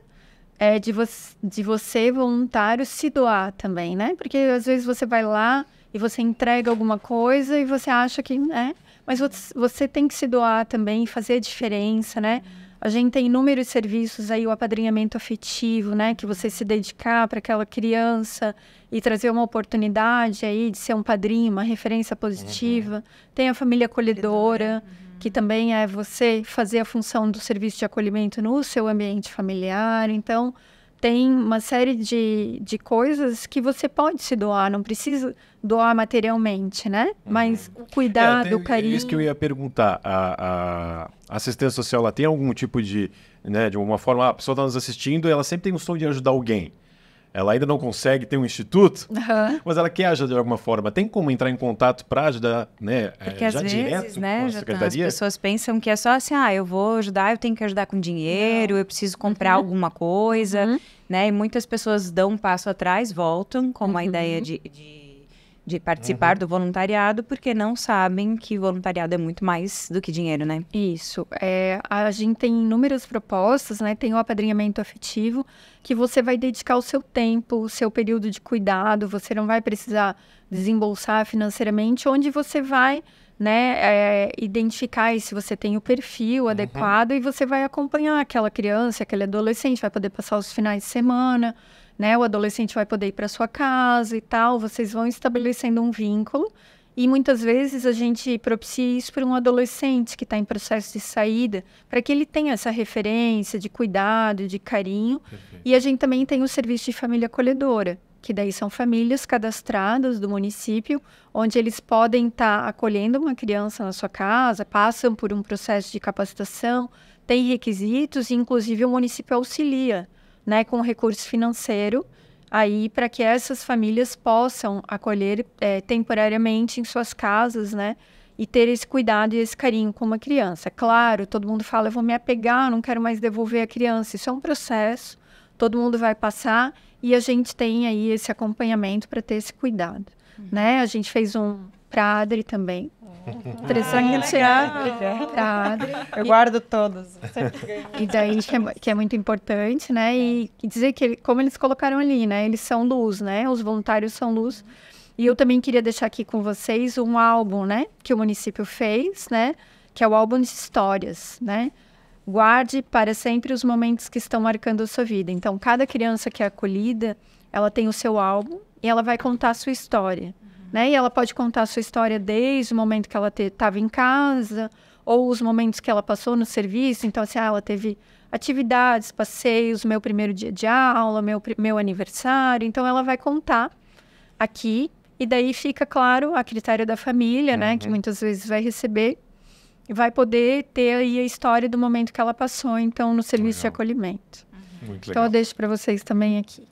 [SPEAKER 3] é de, vo de você voluntário se doar também, né? Porque às vezes você vai lá e você entrega alguma coisa e você acha que, né? Mas você tem que se doar também, fazer a diferença, né? A gente tem inúmeros serviços aí, o apadrinhamento afetivo, né? Que você se dedicar para aquela criança e trazer uma oportunidade aí de ser um padrinho, uma referência positiva. Uhum. Tem a família acolhedora. Uhum que também é você fazer a função do serviço de acolhimento no seu ambiente familiar. Então, tem uma série de, de coisas que você pode se doar, não precisa doar materialmente, né? Uhum. Mas o é, cuidado, é, o carinho. Isso que eu
[SPEAKER 1] ia perguntar. A, a assistência social ela tem algum tipo de. Né, de alguma forma, a pessoa está nos assistindo e ela sempre tem um sonho de ajudar alguém ela ainda não consegue ter um instituto, uhum. mas ela quer ajudar de alguma forma. Tem como entrar em contato para ajudar, né? É, Porque já às já vezes, né, já secretaria? as pessoas
[SPEAKER 2] pensam que é só assim, ah, eu vou ajudar, eu tenho que ajudar com dinheiro, não. eu preciso comprar uhum. alguma coisa, uhum. né? E muitas pessoas dão um passo atrás, voltam, como a uhum. ideia de, de de participar uhum. do voluntariado, porque não sabem que voluntariado é muito mais do que dinheiro, né? Isso. É, a gente
[SPEAKER 3] tem inúmeras propostas, né? Tem o apadrinhamento afetivo, que você vai dedicar o seu tempo, o seu período de cuidado, você não vai precisar desembolsar financeiramente, onde você vai né, é, identificar se você tem o perfil uhum. adequado e você vai acompanhar aquela criança, aquele adolescente, vai poder passar os finais de semana, né? O adolescente vai poder ir para sua casa e tal, vocês vão estabelecendo um vínculo. E muitas vezes a gente propicia isso para um adolescente que está em processo de saída, para que ele tenha essa referência de cuidado, de carinho. Perfeito. E a gente também tem o serviço de família acolhedora, que daí são famílias cadastradas do município, onde eles podem estar tá acolhendo uma criança na sua casa, passam por um processo de capacitação, tem requisitos, e inclusive o município auxilia né, com recurso financeiro aí para que essas famílias possam acolher é, temporariamente em suas casas, né? E ter esse cuidado e esse carinho com uma criança. Claro, todo mundo fala, eu vou me apegar, não quero mais devolver a criança. Isso é um processo, todo mundo vai passar e a gente tem aí esse acompanhamento para ter esse cuidado, uhum. né? A gente fez um para Adri também, Interessante ah, é Eu guardo todos. E daí, que é, que é, muito importante, né? E, e dizer que, ele, como eles colocaram ali, né? Eles são luz, né? Os voluntários são luz. E eu também queria deixar aqui com vocês um álbum, né? Que o município fez, né? Que é o álbum de histórias, né? Guarde para sempre os momentos que estão marcando a sua vida. Então, cada criança que é acolhida, ela tem o seu álbum e ela vai contar a sua história. Né? E ela pode contar a sua história desde o momento que ela estava em casa, ou os momentos que ela passou no serviço. Então, assim, ah, ela teve atividades, passeios, meu primeiro dia de aula, meu, meu aniversário. Então, ela vai contar aqui. E daí fica, claro, a critério da família, uhum. né? Que uhum. muitas vezes vai receber. E vai poder ter aí a história do momento que ela passou, então, no serviço legal. de acolhimento. Uhum. então, eu deixo para vocês também aqui.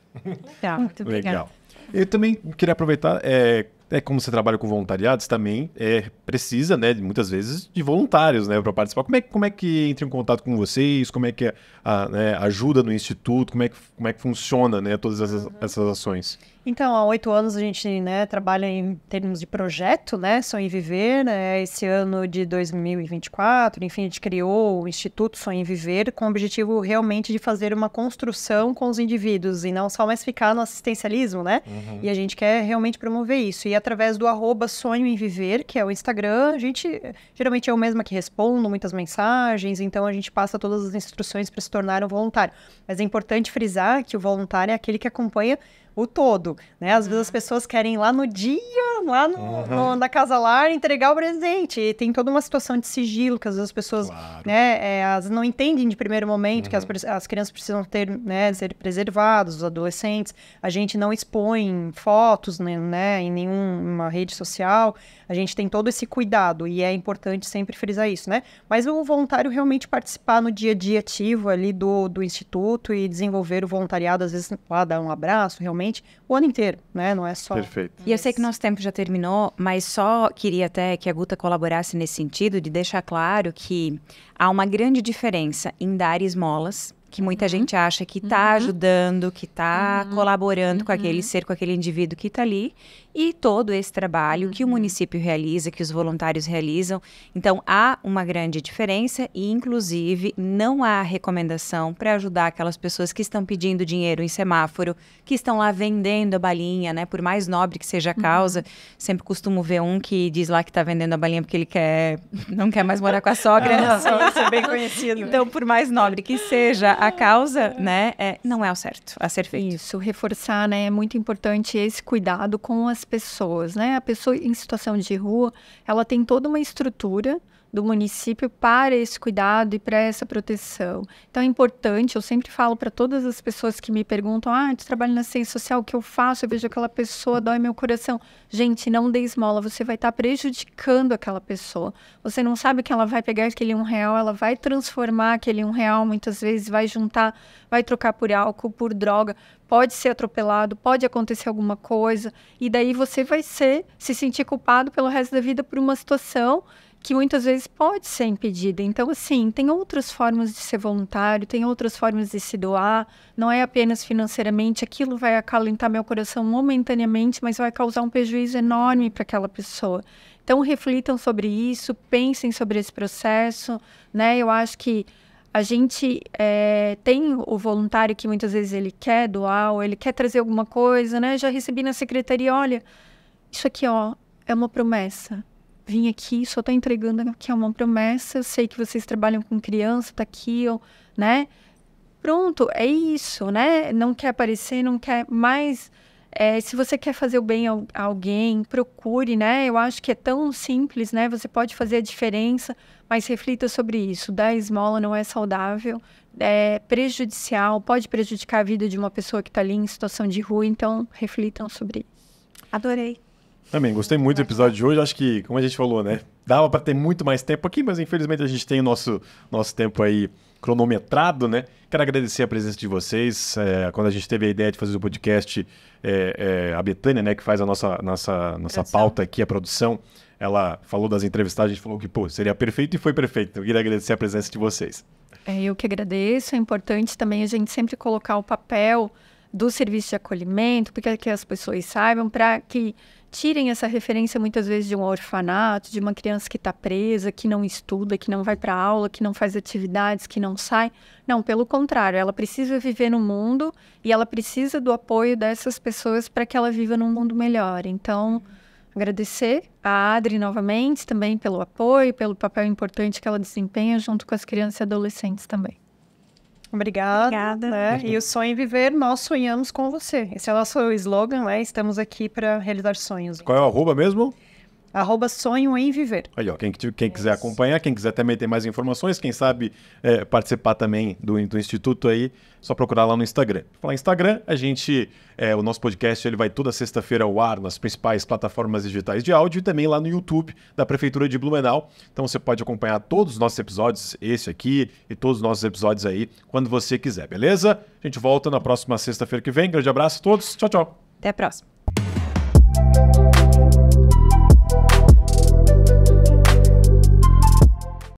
[SPEAKER 3] Legal,
[SPEAKER 1] muito legal. legal. Eu também queria aproveitar, é, é como você trabalha com voluntariados, também é, precisa, né, muitas vezes, de voluntários né, para participar. Como é, como é que entra em contato com vocês? Como é que a, né, ajuda no Instituto? Como é que, como é que funciona né, todas essas, uhum. essas ações?
[SPEAKER 4] Então, há oito anos a gente né, trabalha em termos de projeto, né? Sonho em Viver, né? Esse ano de 2024, enfim, a gente criou o Instituto Sonho em Viver com o objetivo realmente de fazer uma construção com os indivíduos e não só mais ficar no assistencialismo, né? Uhum. E a gente quer realmente promover isso. E através do arroba Sonho em Viver, que é o Instagram, a gente geralmente o mesmo que respondo muitas mensagens, então a gente passa todas as instruções para se tornar um voluntário. Mas é importante frisar que o voluntário é aquele que acompanha o todo, né? Às vezes as uhum. pessoas querem ir lá no dia, lá no, uhum. no, na casa lar, entregar o presente. E tem toda uma situação de sigilo que às vezes as pessoas, claro. né, é, as não entendem de primeiro momento uhum. que as, uhum. as crianças precisam ter, né, ser preservadas, os adolescentes. A gente não expõe fotos, né, né em nenhuma rede social. A gente tem todo esse cuidado e é importante sempre frisar isso, né? Mas o voluntário realmente participar no dia a dia ativo ali do, do instituto e desenvolver o voluntariado, às vezes, lá ah, dar um abraço, realmente
[SPEAKER 2] o ano inteiro, né? Não é só. Perfeito. E eu sei que nosso tempo já terminou, mas só queria até que a Guta colaborasse nesse sentido de deixar claro que há uma grande diferença em dar esmolas que muita uhum. gente acha que está uhum. ajudando, que está uhum. colaborando com aquele uhum. ser, com aquele indivíduo que está ali, e todo esse trabalho que o uhum. município realiza, que os voluntários realizam. Então, há uma grande diferença e, inclusive, não há recomendação para ajudar aquelas pessoas que estão pedindo dinheiro em semáforo, que estão lá vendendo a balinha, né? Por mais nobre que seja a uhum. causa, uhum. sempre costumo ver um que diz lá que está vendendo a balinha porque ele quer, não quer mais morar com a sogra. Né? Isso é bem conhecido. Então, por mais nobre que seja a causa, né? É, não é o certo a ser feito. Isso, reforçar,
[SPEAKER 3] né? É muito importante esse cuidado com as pessoas, né? A pessoa em situação de rua, ela tem toda uma estrutura do município para esse cuidado e para essa proteção. Então é importante, eu sempre falo para todas as pessoas que me perguntam: ah, tu trabalha na ciência social, o que eu faço? Eu vejo aquela pessoa, dói meu coração. Gente, não dê esmola, você vai estar tá prejudicando aquela pessoa. Você não sabe que ela vai pegar aquele um real, ela vai transformar aquele um real muitas vezes, vai juntar, vai trocar por álcool, por droga, pode ser atropelado, pode acontecer alguma coisa, e daí você vai ser, se sentir culpado pelo resto da vida por uma situação que muitas vezes pode ser impedida. Então, assim, tem outras formas de ser voluntário, tem outras formas de se doar, não é apenas financeiramente, aquilo vai acalentar meu coração momentaneamente, mas vai causar um prejuízo enorme para aquela pessoa. Então, reflitam sobre isso, pensem sobre esse processo, né? Eu acho que a gente é, tem o voluntário que muitas vezes ele quer doar, ou ele quer trazer alguma coisa, né? Já recebi na secretaria, olha, isso aqui, ó, é uma promessa vim aqui, só tô entregando aqui é uma promessa, eu sei que vocês trabalham com criança, está aqui, eu, né? Pronto, é isso, né? Não quer aparecer, não quer mais. É, se você quer fazer o bem a alguém, procure, né? Eu acho que é tão simples, né? Você pode fazer a diferença, mas reflita sobre isso. Dar esmola não é saudável, é prejudicial, pode prejudicar a vida de uma pessoa que está ali em situação de rua. Então, reflitam sobre isso. Adorei.
[SPEAKER 1] Também, gostei muito do episódio de hoje. Acho que, como a gente falou, né? Dava para ter muito mais tempo aqui, mas infelizmente a gente tem o nosso, nosso tempo aí cronometrado, né? Quero agradecer a presença de vocês. É, quando a gente teve a ideia de fazer o podcast, é, é, a Betânia, né, que faz a nossa, nossa, nossa pauta aqui, a produção, ela falou das entrevistas a gente falou que, pô, seria perfeito e foi perfeito. Eu queria agradecer a presença de vocês.
[SPEAKER 3] É, eu que agradeço. É importante também a gente sempre colocar o papel do serviço de acolhimento, porque é que as pessoas saibam, para que tirem essa referência muitas vezes de um orfanato, de uma criança que está presa, que não estuda, que não vai para aula, que não faz atividades, que não sai. Não, pelo contrário, ela precisa viver no mundo e ela precisa do apoio dessas pessoas para que ela viva num mundo melhor. Então, agradecer a Adri novamente também pelo apoio, pelo papel importante que ela desempenha junto com as crianças e adolescentes também.
[SPEAKER 4] Obrigada. Obrigada. Né? E o sonho em é viver, nós sonhamos com você. Esse é o nosso slogan, né? Estamos aqui para realizar sonhos. Né?
[SPEAKER 1] Qual é o arroba mesmo? Arroba
[SPEAKER 4] sonho em viver.
[SPEAKER 1] Aí, ó, quem, quem quiser Isso. acompanhar, quem quiser também ter mais informações, quem sabe é, participar também do, do Instituto aí, só procurar lá no Instagram. Falar Instagram, a gente, é, o nosso podcast ele vai toda sexta-feira ao ar nas principais plataformas digitais de áudio e também lá no YouTube da Prefeitura de Blumenau. Então você pode acompanhar todos os nossos episódios, esse aqui e todos os nossos episódios aí, quando você quiser, beleza? A gente volta na próxima sexta-feira que vem. Grande abraço a todos, tchau, tchau. Até a próxima.